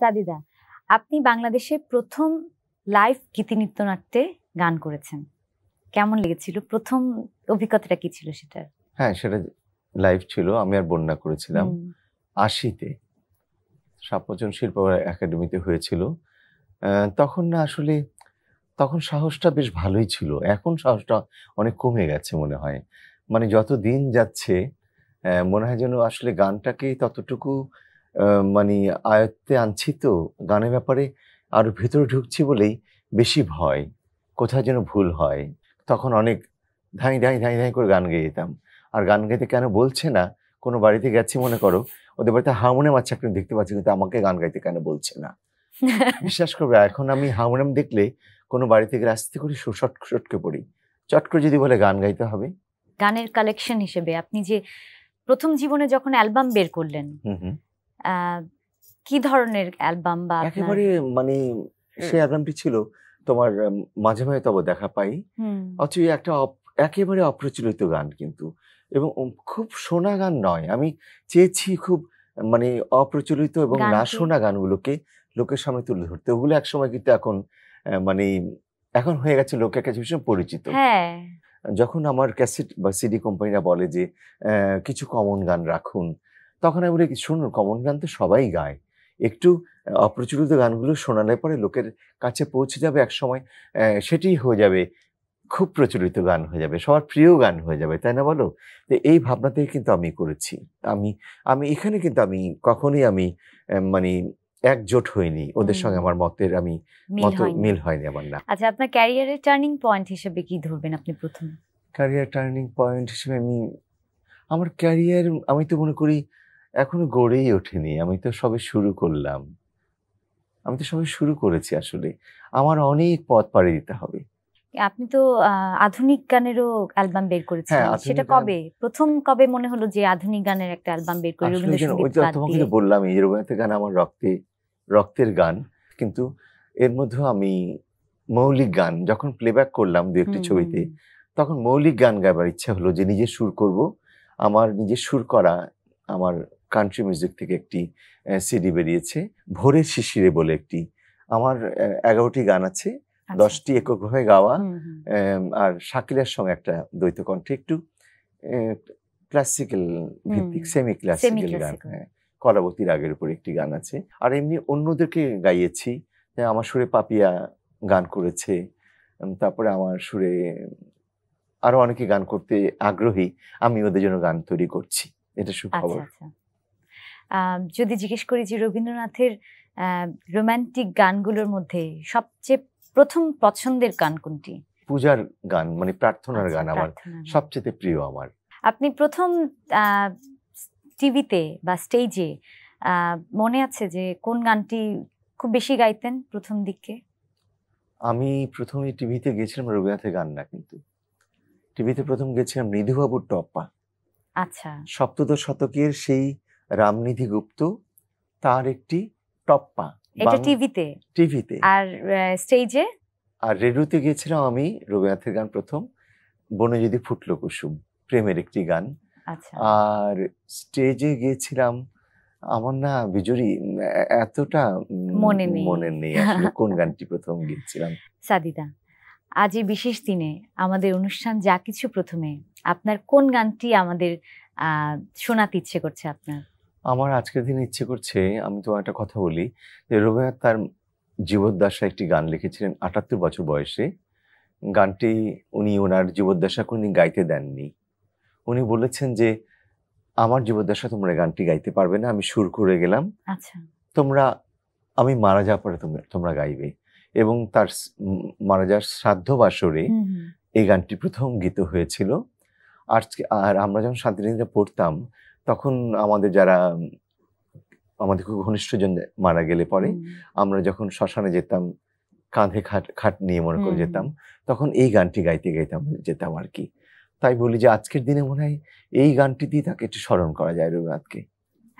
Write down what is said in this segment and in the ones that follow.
সাদিদা আপনি বাংলাদেশে প্রথম লাইভ গীতি নৃত্যনাট্যে গান করেছেন কেমন লেগেছিল প্রথম অভিজ্ঞতাটা কি ছিল সেটা হ্যাঁ সেটা লাইভ ছিল আমি আর বন্যা করেছিলাম আশিতে সাপোচন শিল্প একাডেমিতে হয়েছিল তখন না আসলে তখন সাহসটা বেশ ভালোই ছিল এখন সাহসটা অনেক কমে গেছে মনে হয় মানে যত দিন যাচ্ছে মনে হয় যেন আসলে গানটাকে ততটুকু মানে আয়ত্তে আনছি তো গানের ব্যাপারে আরও ভেতরে ঢুকছি বলেই বেশি ভয় কোথায় যেন ভুল হয় তখন অনেক ধাই ধাই ধাই ধাই করে গান গেয়ে যেতাম আর গান গাইতে কেন বলছে না কোনো বাড়িতে গেছি মনে করো ওদের বাড়িতে হারমোনিয়াম আছে আপনি দেখতে পাচ্ছি কিন্তু আমাকে গান গাইতে কেন বলছে না বিশ্বাস করবে এখন আমি হারমোনিয়াম দেখলে কোনো বাড়িতে গেলে আস্তে করে সুশট সটকে পড়ি চট করে যদি বলে গান গাইতে হবে গানের কালেকশন হিসেবে আপনি যে প্রথম জীবনে যখন অ্যালবাম বের করলেন কি ধরনের অ্যালবাম বা একেবারে মানে সেই অ্যালবামটি ছিল তোমার মাঝে মাঝে তবে দেখা পাই অথচ একটা একেবারে অপ্রচলিত গান কিন্তু এবং খুব শোনা গান নয় আমি চেয়েছি খুব মানে অপ্রচলিত এবং না শোনা গানগুলোকে লোকের সামনে তুলে ধরতে ওগুলো একসময় কিন্তু এখন মানে এখন হয়ে গেছে লোকের কাছে ভীষণ পরিচিত হ্যাঁ। যখন আমার ক্যাসেট বা সিডি কোম্পানিরা বলে যে কিছু কমন গান রাখুন তখন আমি বলি শুনুন কমন গান তো সবাই গায় একটু অপ্রচলিত গানগুলো শোনালে পরে লোকের কাছে পৌঁছে যাবে এক সময় সেটি হয়ে যাবে খুব প্রচলিত গান হয়ে যাবে সবার প্রিয় গান হয়ে যাবে তাই না বলো তো এই থেকে কিন্তু আমি করেছি আমি আমি এখানে কিন্তু আমি কখনোই আমি মানে একজোট হইনি ওদের সঙ্গে আমার মতের আমি মত মিল হয়নি আমার না আচ্ছা আপনার ক্যারিয়ারের টার্নিং পয়েন্ট হিসেবে কি ধরবেন আপনি প্রথমে ক্যারিয়ার টার্নিং পয়েন্ট হিসেবে আমি আমার ক্যারিয়ার আমি তো মনে করি এখন গড়েই ওঠেনি আমি তো সবে শুরু করলাম আমি তো সবে শুরু করেছি আসলে আমার অনেক পথ পাড়ি দিতে হবে আপনি তো আধুনিক গানেরও অ্যালবাম বের করেছেন হ্যাঁ, সেটা কবে প্রথম কবে মনে হলো যে আধুনিক গানের একটা অ্যালবাম বের করি রবীন্দ্রসঙ্গীত তোমাকে তো বললাম এই রবীন্দ্রনাথের গান আমার রক্তে রক্তের গান কিন্তু এর মধ্যে আমি মৌলিক গান যখন প্লেব্যাক করলাম দু একটি ছবিতে তখন মৌলিক গান গাইবার ইচ্ছা হলো যে নিজে সুর করব আমার নিজে সুর করা আমার কান্ট্রি মিউজিক থেকে একটি সিডি বেরিয়েছে ভোরের শিশিরে বলে একটি আমার এগারোটি গান আছে আচ্ছা। দশটি এককভাবে গাওয়া আর শাকিলার সঙ্গে একটা দ্বৈত কণ্ঠে একটু ক্লাসিক্যাল ভিত্তিক সেমি ক্লাসিক্যাল গান হ্যাঁ আগের রাগের উপর একটি গান আছে আর এমনি অন্যদেরকে গাইয়েছি আমার সুরে পাপিয়া গান করেছে তারপরে আমার সুরে আরো অনেকে গান করতে আগ্রহী আমি ওদের জন্য গান তৈরি করছি এটা আচ্ছা, সুখবর আচ্ছা। যদি জিজ্ঞেস করি যে রবীন্দ্রনাথের রোম্যান্টিক গানগুলোর মধ্যে সবচেয়ে প্রথম পছন্দের গান কোনটি পূজার গান মানে প্রার্থনার আচ্ছা, গান আমার সবচেয়ে প্রিয় আমার আপনি প্রথম টিভিতে বা স্টেজে মনে আছে যে কোন গানটি খুব বেশি গাইতেন প্রথম দিকে আমি প্রথমে টিভিতে গেছিলাম রবীন্দ্রনাথের গান না কিন্তু টিভিতে প্রথম গেছিলাম মৃদুবাবুর টপ্পা আচ্ছা সপ্তদশ শতকের সেই রামনিধি গুপ্ত তার একটি টপ্পা এটা টিভিতে টিভিতে আর স্টেজে আর রেডুতে গেছিলাম আমি রবীন্দ্রনাথের গান প্রথম বনে যদি ফুটল কুসুম প্রেমের একটি গান আচ্ছা। আর স্টেজে গিয়েছিলাম আমার না বিজুরি এতটা মনে নেই মনে নেই কোন গানটি প্রথম গিয়েছিলাম সাদিদা আজ এই বিশেষ দিনে আমাদের অনুষ্ঠান যা কিছু প্রথমে আপনার কোন গানটি আমাদের শোনাতে ইচ্ছে করছে আপনার আমার আজকের দিন ইচ্ছে করছে আমি তোমার একটা কথা বলি যে রবীন্দ্রনাথ তার জীবদ্দশা একটি গান লিখেছিলেন আটাত্তর বছর বয়সে গানটি উনি ওনার জীবদ্দশা কোনোদিন গাইতে দেননি উনি বলেছেন যে আমার জীবদ্দশা তোমরা গানটি গাইতে পারবে না আমি সুর করে গেলাম আচ্ছা তোমরা আমি মারা যাওয়ার পরে তোমরা তোমরা গাইবে এবং তার মারা যাওয়ার শ্রাদ্ধ বাসরে এই গানটি প্রথম গীত হয়েছিল আর আর আমরা যখন শান্তিনিধিরা পড়তাম তখন আমাদের যারা আমাদের খুব ঘনিষ্ঠজন মারা গেলে পরে আমরা যখন শ্মশানে যেতাম কাঁধে খাট খাট নিয়ে মনে করে যেতাম তখন এই গানটি গাইতে গাইতাম যেতাম আর কি তাই বলি যে আজকের দিনে মনে হয় এই গানটি দিয়ে তাকে একটু স্মরণ করা যায় রবীন্দ্রনাথকে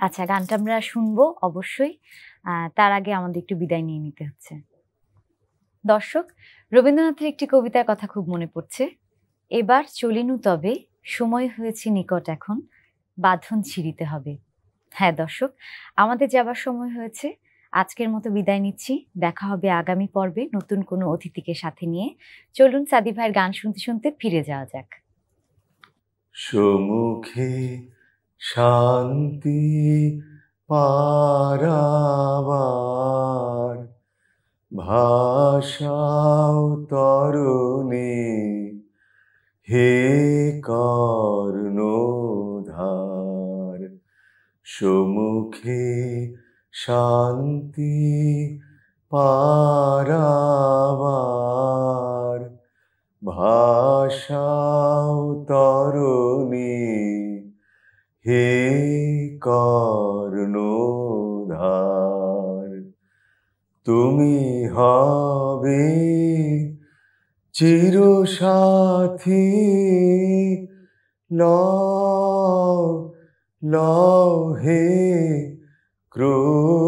আচ্ছা গানটা আমরা শুনবো অবশ্যই তার আগে আমাদের একটু বিদায় নিয়ে নিতে হচ্ছে দর্শক রবীন্দ্রনাথের একটি কবিতার কথা খুব মনে পড়ছে এবার চলিনু তবে সময় হয়েছে নিকট এখন বাঁধন ছিঁড়িতে হবে হ্যাঁ দর্শক আমাদের যাবার সময় হয়েছে আজকের মতো বিদায় নিচ্ছি দেখা হবে আগামী পর্বে নতুন কোনো অতিথিকে সাথে নিয়ে চলুন সাদি ভাইয়ের গান শুনতে শুনতে ফিরে যাওয়া যাক সমুখে শান্তি পারাবার ভাষাও তরণে হে কর সুমুখে শান্তি পারাবার ভাষাও তরণী হে কর্ণধার তুমি হবে চিরসাথী লও लौहे क्रूरुपाती